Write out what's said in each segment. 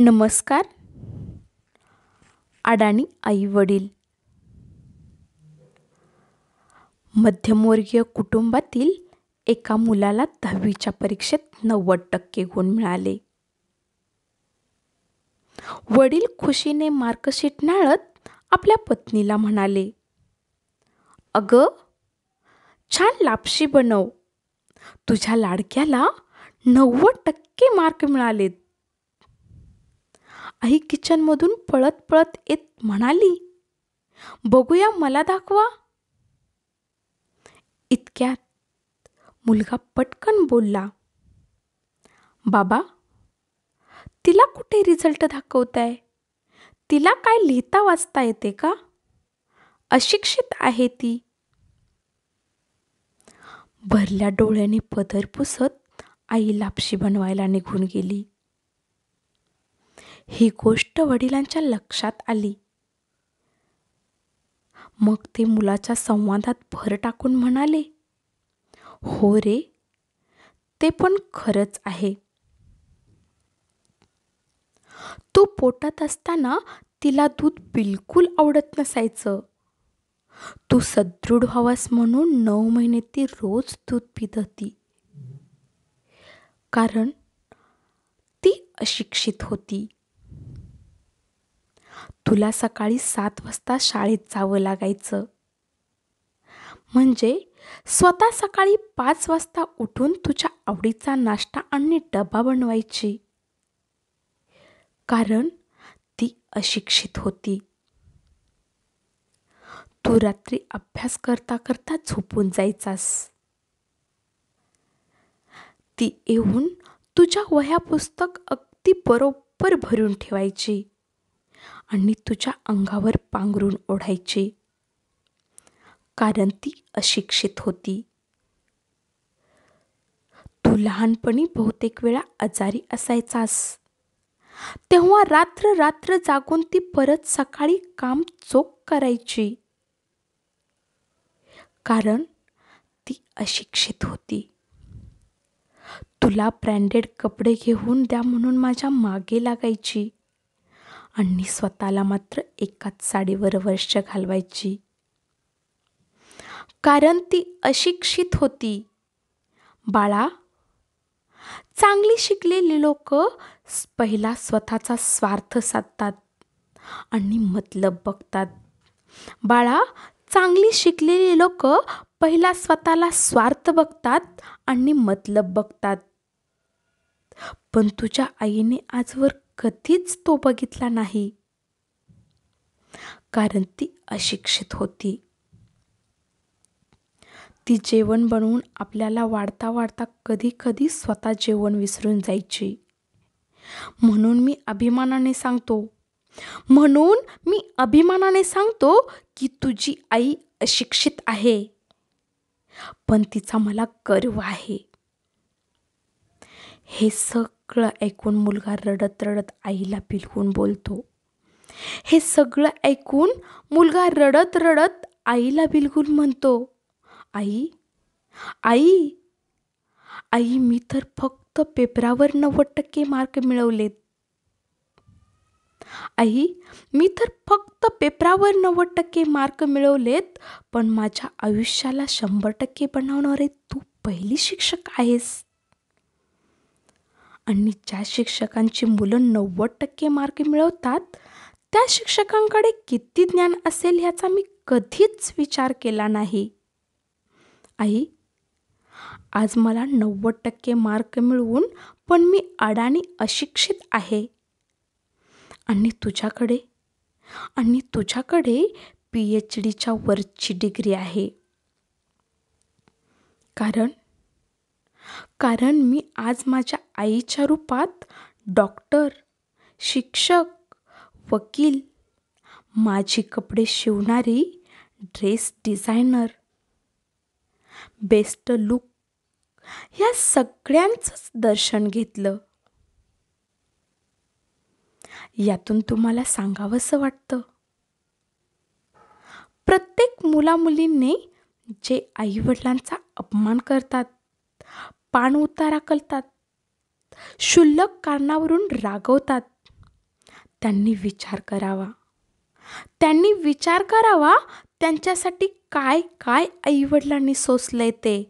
नमस्कार अडाणी आई वडील मध्यमवर्गीय कुटुंबातील एका मुलाला दहावीच्या परीक्षेत नव्वद टक्के गुण मिळाले वडील खुशीने मार्कशीट नाळत आपल्या पत्नीला म्हणाले अग छान लापशी बनव तुझ्या लाडक्याला नव्वद टक्के मार्क मिळालेत आई किचनमधून पळत पळत येत म्हणाली बघूया मला दाखवा इतक्यात मुलगा पटकन बोलला बाबा तिला कुठे रिझल्ट दाखवताय तिला काय लिहिता वाचता येते का अशिक्षित आहे ती भरल्या डोळ्याने पदर पुसत आई लापशी बनवायला निघून गेली ही गोष्ट वडिलांच्या लक्षात आली मग ते मुलाच्या संवादात भर टाकून म्हणाले हो रे ते पण खरंच आहे तू पोटात असताना तिला दूध बिलकुल आवडत नसायचं तू सदृढ व्हावास म्हणून नऊ महिने ती रोज दूध पित होती कारण ती अशिक्षित होती तुला सकाळी सात वाजता शाळेत जावं लागायचं म्हणजे स्वतः सकाळी पाच वाजता उठून तुझ्या आवडीचा नाश्ता आणि डबा बनवायची कारण ती अशिक्षित होती तू रात्री अभ्यास करता करता झोपून जायचास ती येऊन तुझ्या वह्या पुस्तक अगदी बरोबर भरून ठेवायची आणि तुझ्या अंगावर पांघरून ओढायचे कारण ती अशिक्षित होती तू लहानपणी बहुतेक वेळा आजारी असायचास तेव्हा रात्र रात्र जागून ती परत सकाळी काम चोख करायची कारण ती अशिक्षित होती तुला ब्रँडेड कपडे घेऊन द्या म्हणून माझ्या मागे लागायची आणि स्वतःला मात्र एकाच साडीवर वर्ष घालवायची कारण ती अशिक्षित होती बाळा चांगली शिकलेली लोक पहिला स्वतःचा स्वार्थ साधतात आणि मतलब बघतात बाळा चांगली शिकलेली लोक पहिला स्वतःला स्वार्थ बघतात आणि मतलब बघतात पण तुझ्या आईने आजवर कधीच तो बघितला नाही कारण ती अशिक्षित होती ती जेवण बनवून आपल्याला वाढता वाढता कधी कधी स्वतः जेवण विसरून जायची म्हणून मी अभिमानाने सांगतो म्हणून मी अभिमानाने सांगतो की तुझी आई अशिक्षित आहे पण तिचा मला गर्व आहे हे सग सगळं ऐकून मुलगा रडत रडत आईला बिलकून बोलतो हे सगळं ऐकून मुलगा रडत रडत आईला बिलगुल म्हणतो आई आई आई मी तर फक्त पेपरावर नव्वद टक्के मार्क मिळवलेत आई मी तर फक्त पेपरावर नव्वद टक्के मार्क मिळवलेत पण माझ्या आयुष्याला शंभर टक्के बनवणारे तू पहिली शिक्षक आहेस आणि ज्या शिक्षकांची मुलं नव्वद टक्के मार्क मिळवतात त्या शिक्षकांकडे किती ज्ञान असेल ह्याचा मी कधीच विचार केला नाही आई आज मला नव्वद टक्के मार्क मिळवून पण मी अडाणी अशिक्षित आहे आणि तुझ्याकडे आणि तुझ्याकडे पी एच डीच्या वरची डिग्री आहे कारण कारण मी आज माझ्या आईच्या रूपात डॉक्टर शिक्षक वकील माझी कपडे शिवणारी ड्रेस डिझायनर बेस्ट लुक या सगळ्यांचंच दर्शन घेतलं यातून तुम्हाला सांगावंसं वाटतं प्रत्येक मुलामुलींनी जे आईवडिलांचा अपमान करतात उतारा करतात क्षुल्लक कारणावरून रागवतात त्यांनी विचार करावा त्यांनी विचार करावा त्यांच्यासाठी काय काय आईवडिलांनी सोसलंय ते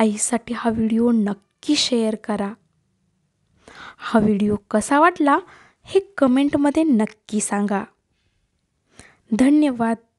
आईसाठी हा व्हिडिओ नक्की शेअर करा हा व्हिडिओ कसा वाटला हे कमेंटमध्ये नक्की सांगा धन्यवाद